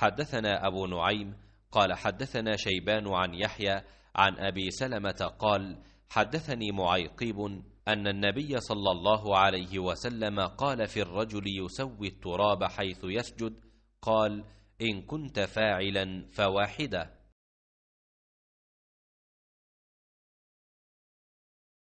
حدثنا أبو نعيم قال حدثنا شيبان عن يحيى عن أبي سلمة قال حدثني معيقيب أن النبي صلى الله عليه وسلم قال في الرجل يسوي التراب حيث يسجد قال إن كنت فاعلا فواحدة